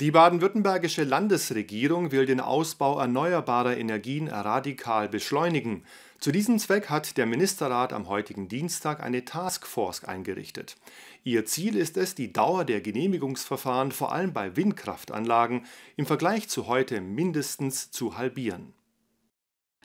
Die baden-württembergische Landesregierung will den Ausbau erneuerbarer Energien radikal beschleunigen. Zu diesem Zweck hat der Ministerrat am heutigen Dienstag eine Taskforce eingerichtet. Ihr Ziel ist es, die Dauer der Genehmigungsverfahren vor allem bei Windkraftanlagen im Vergleich zu heute mindestens zu halbieren.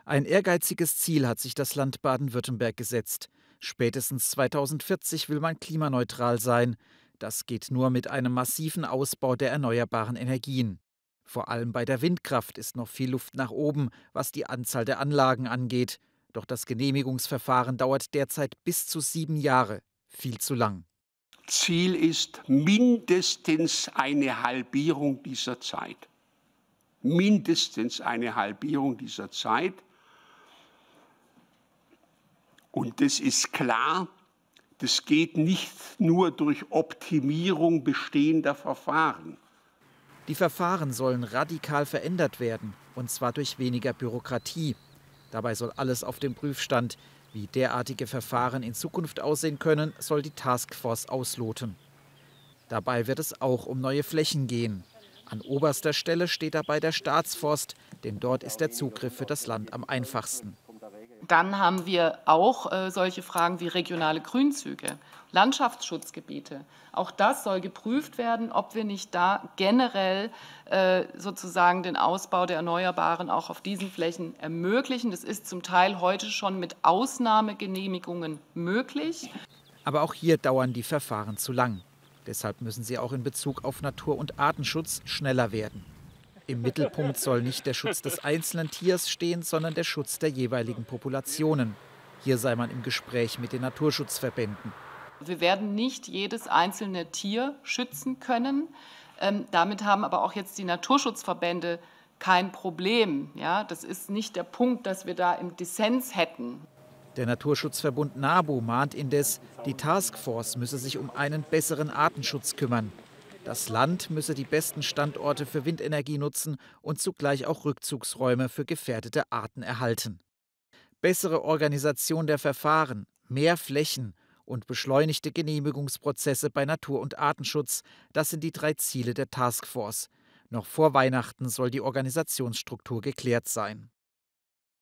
Ein ehrgeiziges Ziel hat sich das Land Baden-Württemberg gesetzt. Spätestens 2040 will man klimaneutral sein. Das geht nur mit einem massiven Ausbau der erneuerbaren Energien. Vor allem bei der Windkraft ist noch viel Luft nach oben, was die Anzahl der Anlagen angeht. Doch das Genehmigungsverfahren dauert derzeit bis zu sieben Jahre. Viel zu lang. Ziel ist mindestens eine Halbierung dieser Zeit. Mindestens eine Halbierung dieser Zeit. Und es ist klar, das geht nicht nur durch Optimierung bestehender Verfahren. Die Verfahren sollen radikal verändert werden, und zwar durch weniger Bürokratie. Dabei soll alles auf dem Prüfstand. Wie derartige Verfahren in Zukunft aussehen können, soll die Taskforce ausloten. Dabei wird es auch um neue Flächen gehen. An oberster Stelle steht dabei der Staatsforst, denn dort ist der Zugriff für das Land am einfachsten. Dann haben wir auch äh, solche Fragen wie regionale Grünzüge, Landschaftsschutzgebiete. Auch das soll geprüft werden, ob wir nicht da generell äh, sozusagen den Ausbau der Erneuerbaren auch auf diesen Flächen ermöglichen. Das ist zum Teil heute schon mit Ausnahmegenehmigungen möglich. Aber auch hier dauern die Verfahren zu lang. Deshalb müssen sie auch in Bezug auf Natur- und Artenschutz schneller werden. Im Mittelpunkt soll nicht der Schutz des einzelnen Tiers stehen, sondern der Schutz der jeweiligen Populationen. Hier sei man im Gespräch mit den Naturschutzverbänden. Wir werden nicht jedes einzelne Tier schützen können. Ähm, damit haben aber auch jetzt die Naturschutzverbände kein Problem. Ja, das ist nicht der Punkt, dass wir da im Dissens hätten. Der Naturschutzverbund NABU mahnt indes, die Taskforce müsse sich um einen besseren Artenschutz kümmern. Das Land müsse die besten Standorte für Windenergie nutzen und zugleich auch Rückzugsräume für gefährdete Arten erhalten. Bessere Organisation der Verfahren, mehr Flächen und beschleunigte Genehmigungsprozesse bei Natur- und Artenschutz, das sind die drei Ziele der Taskforce. Noch vor Weihnachten soll die Organisationsstruktur geklärt sein.